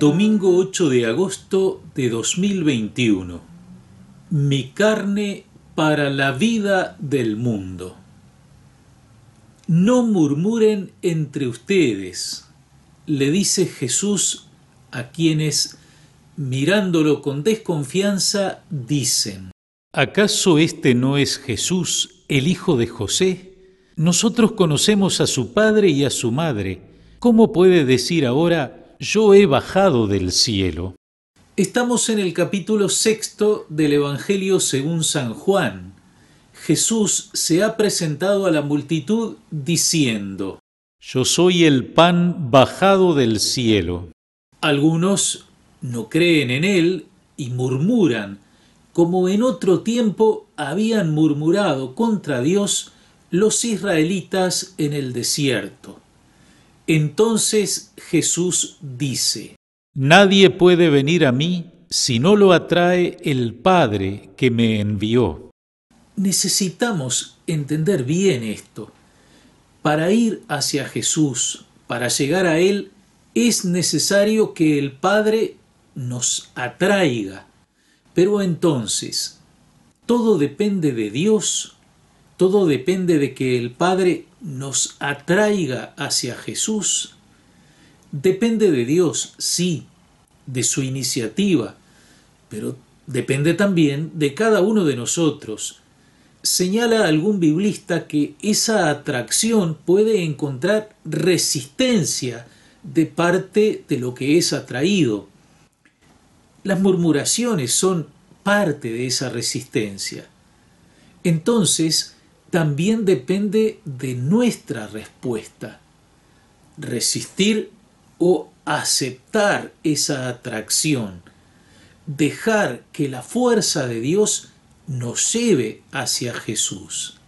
Domingo 8 de agosto de 2021. Mi carne para la vida del mundo. No murmuren entre ustedes, le dice Jesús a quienes, mirándolo con desconfianza, dicen, ¿acaso este no es Jesús, el hijo de José? Nosotros conocemos a su padre y a su madre. ¿Cómo puede decir ahora, yo he bajado del cielo. Estamos en el capítulo sexto del Evangelio según San Juan. Jesús se ha presentado a la multitud diciendo, Yo soy el pan bajado del cielo. Algunos no creen en él y murmuran, como en otro tiempo habían murmurado contra Dios los israelitas en el desierto. Entonces Jesús dice, Nadie puede venir a mí si no lo atrae el Padre que me envió. Necesitamos entender bien esto. Para ir hacia Jesús, para llegar a Él, es necesario que el Padre nos atraiga. Pero entonces, todo depende de Dios, todo depende de que el Padre nos atraiga hacia Jesús depende de Dios, sí, de su iniciativa, pero depende también de cada uno de nosotros. Señala algún biblista que esa atracción puede encontrar resistencia de parte de lo que es atraído. Las murmuraciones son parte de esa resistencia. Entonces, también depende de nuestra respuesta. Resistir o aceptar esa atracción. Dejar que la fuerza de Dios nos lleve hacia Jesús.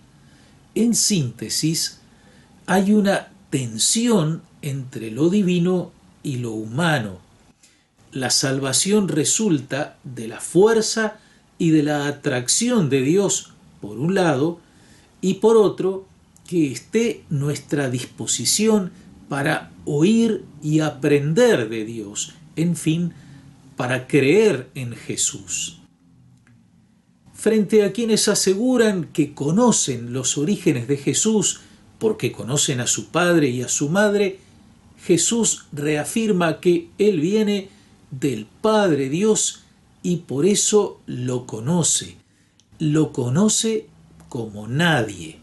En síntesis, hay una tensión entre lo divino y lo humano. La salvación resulta de la fuerza y de la atracción de Dios, por un lado, y por otro, que esté nuestra disposición para oír y aprender de Dios, en fin, para creer en Jesús. Frente a quienes aseguran que conocen los orígenes de Jesús porque conocen a su padre y a su madre, Jesús reafirma que Él viene del Padre Dios y por eso lo conoce, lo conoce como nadie.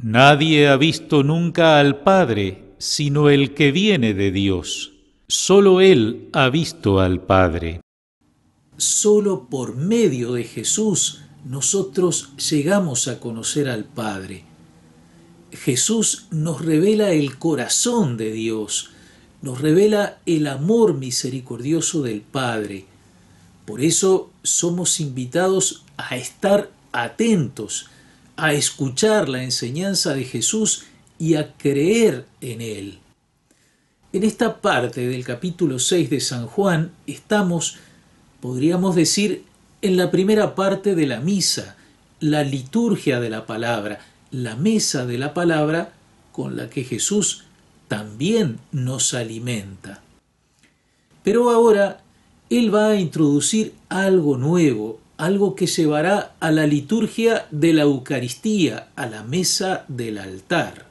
Nadie ha visto nunca al Padre, sino el que viene de Dios. Solo Él ha visto al Padre. Solo por medio de Jesús nosotros llegamos a conocer al Padre. Jesús nos revela el corazón de Dios, nos revela el amor misericordioso del Padre. Por eso somos invitados a estar atentos, a escuchar la enseñanza de Jesús y a creer en Él. En esta parte del capítulo 6 de San Juan estamos, podríamos decir, en la primera parte de la misa, la liturgia de la palabra, la mesa de la palabra con la que Jesús también nos alimenta. Pero ahora Él va a introducir algo nuevo, algo que llevará a la liturgia de la Eucaristía, a la mesa del altar.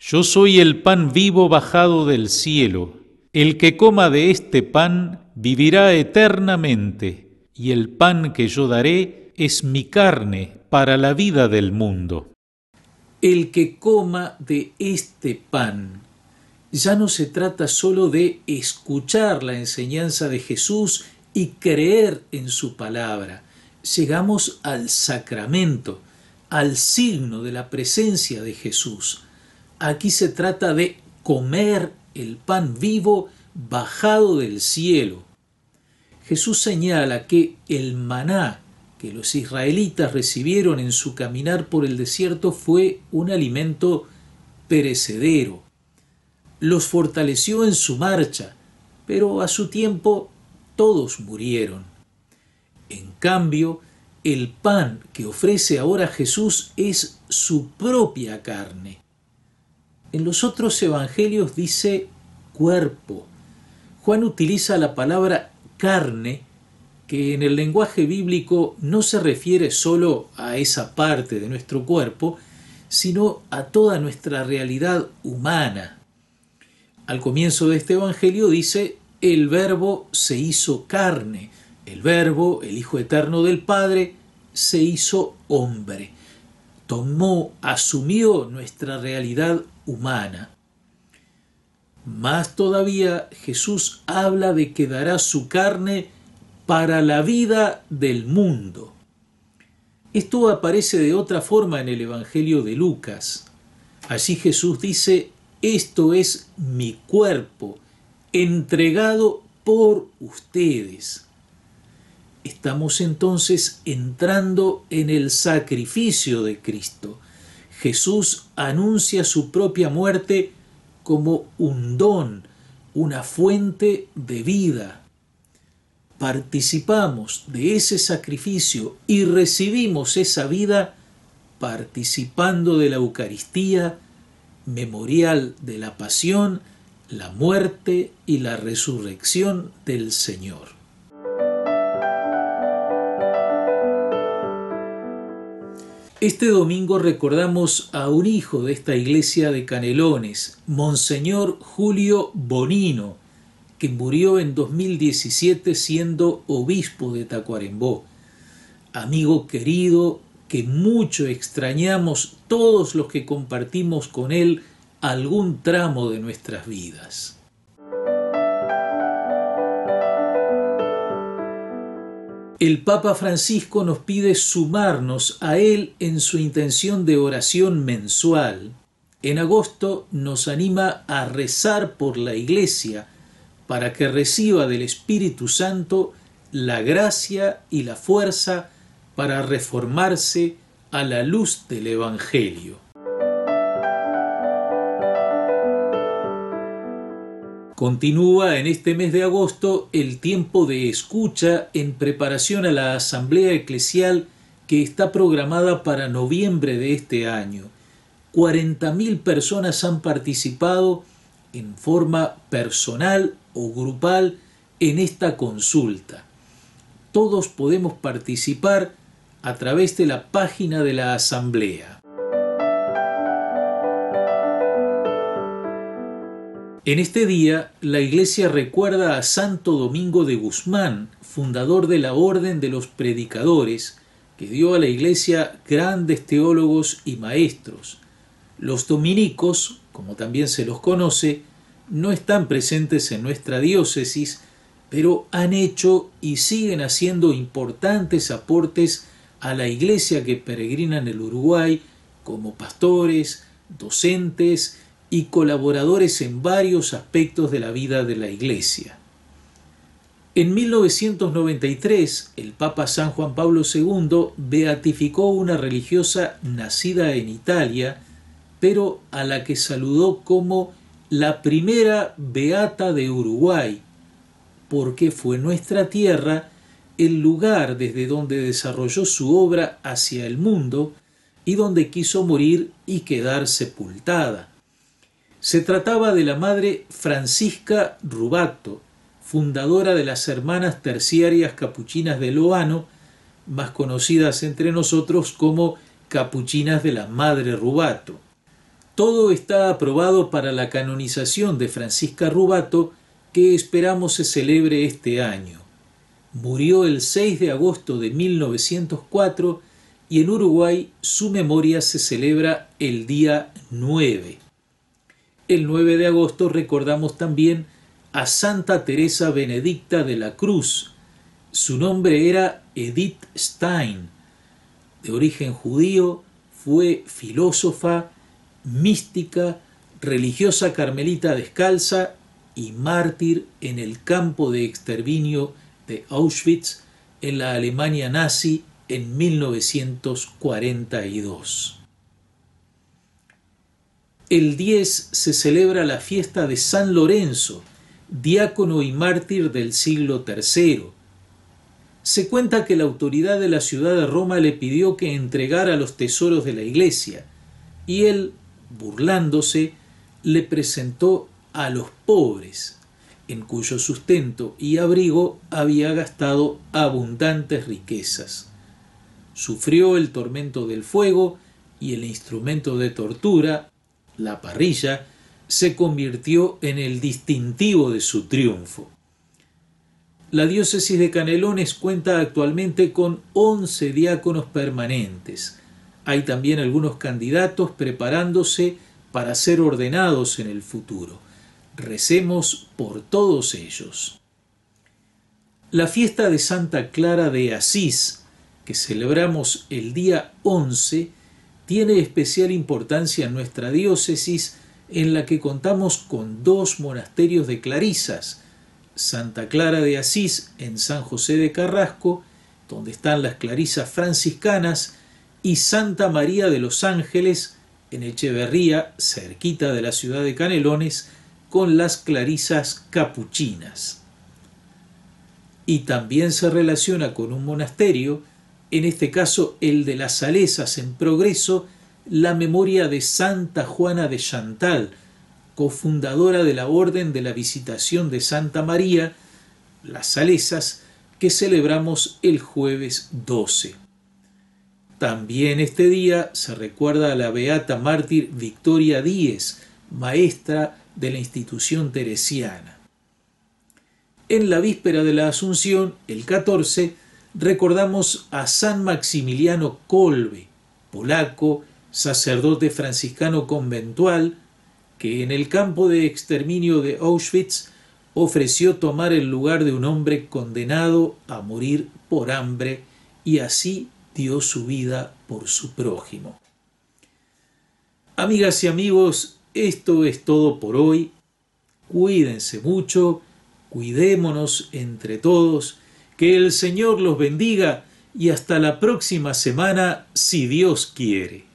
Yo soy el pan vivo bajado del cielo. El que coma de este pan vivirá eternamente, y el pan que yo daré es mi carne para la vida del mundo. El que coma de este pan. Ya no se trata sólo de escuchar la enseñanza de Jesús y creer en su palabra, llegamos al sacramento, al signo de la presencia de Jesús. Aquí se trata de comer el pan vivo bajado del cielo. Jesús señala que el maná que los israelitas recibieron en su caminar por el desierto fue un alimento perecedero. Los fortaleció en su marcha, pero a su tiempo todos murieron cambio, el pan que ofrece ahora Jesús es su propia carne. En los otros evangelios dice cuerpo. Juan utiliza la palabra carne que en el lenguaje bíblico no se refiere solo a esa parte de nuestro cuerpo, sino a toda nuestra realidad humana. Al comienzo de este Evangelio dice, el verbo se hizo carne, el Verbo, el Hijo Eterno del Padre, se hizo hombre, tomó, asumió nuestra realidad humana. Más todavía Jesús habla de que dará su carne para la vida del mundo. Esto aparece de otra forma en el Evangelio de Lucas. Así Jesús dice, esto es mi cuerpo, entregado por ustedes. Estamos entonces entrando en el sacrificio de Cristo. Jesús anuncia su propia muerte como un don, una fuente de vida. Participamos de ese sacrificio y recibimos esa vida participando de la Eucaristía, memorial de la pasión, la muerte y la resurrección del Señor. Este domingo recordamos a un hijo de esta iglesia de Canelones, Monseñor Julio Bonino, que murió en 2017 siendo obispo de Tacuarembó. Amigo querido que mucho extrañamos todos los que compartimos con él algún tramo de nuestras vidas. El Papa Francisco nos pide sumarnos a él en su intención de oración mensual. En agosto nos anima a rezar por la Iglesia para que reciba del Espíritu Santo la gracia y la fuerza para reformarse a la luz del Evangelio. Continúa en este mes de agosto el tiempo de escucha en preparación a la Asamblea Eclesial que está programada para noviembre de este año. 40.000 personas han participado en forma personal o grupal en esta consulta. Todos podemos participar a través de la página de la Asamblea. En este día, la iglesia recuerda a Santo Domingo de Guzmán, fundador de la Orden de los Predicadores, que dio a la iglesia grandes teólogos y maestros. Los dominicos, como también se los conoce, no están presentes en nuestra diócesis, pero han hecho y siguen haciendo importantes aportes a la iglesia que peregrina en el Uruguay como pastores, docentes y colaboradores en varios aspectos de la vida de la Iglesia. En 1993, el Papa San Juan Pablo II beatificó una religiosa nacida en Italia, pero a la que saludó como la primera beata de Uruguay, porque fue nuestra tierra el lugar desde donde desarrolló su obra hacia el mundo y donde quiso morir y quedar sepultada. Se trataba de la madre Francisca Rubato, fundadora de las Hermanas Terciarias Capuchinas de Loano, más conocidas entre nosotros como Capuchinas de la Madre Rubato. Todo está aprobado para la canonización de Francisca Rubato, que esperamos se celebre este año. Murió el 6 de agosto de 1904 y en Uruguay su memoria se celebra el día 9 el 9 de agosto recordamos también a Santa Teresa Benedicta de la Cruz. Su nombre era Edith Stein. De origen judío, fue filósofa, mística, religiosa carmelita descalza y mártir en el campo de exterminio de Auschwitz en la Alemania nazi en 1942. El 10 se celebra la fiesta de San Lorenzo, diácono y mártir del siglo III. Se cuenta que la autoridad de la ciudad de Roma le pidió que entregara los tesoros de la iglesia, y él, burlándose, le presentó a los pobres, en cuyo sustento y abrigo había gastado abundantes riquezas. Sufrió el tormento del fuego y el instrumento de tortura la parrilla, se convirtió en el distintivo de su triunfo. La diócesis de Canelones cuenta actualmente con 11 diáconos permanentes. Hay también algunos candidatos preparándose para ser ordenados en el futuro. Recemos por todos ellos. La fiesta de Santa Clara de Asís, que celebramos el día 11, tiene especial importancia en nuestra diócesis en la que contamos con dos monasterios de clarisas, Santa Clara de Asís en San José de Carrasco, donde están las clarisas franciscanas, y Santa María de los Ángeles en Echeverría, cerquita de la ciudad de Canelones, con las clarisas capuchinas. Y también se relaciona con un monasterio en este caso el de las Salesas en progreso, la memoria de Santa Juana de Chantal, cofundadora de la Orden de la Visitación de Santa María, las Salesas, que celebramos el jueves 12. También este día se recuerda a la beata mártir Victoria Díez, maestra de la institución teresiana. En la víspera de la Asunción, el 14, recordamos a San Maximiliano Kolbe, polaco, sacerdote franciscano conventual, que en el campo de exterminio de Auschwitz ofreció tomar el lugar de un hombre condenado a morir por hambre y así dio su vida por su prójimo. Amigas y amigos, esto es todo por hoy. Cuídense mucho, cuidémonos entre todos que el Señor los bendiga y hasta la próxima semana, si Dios quiere.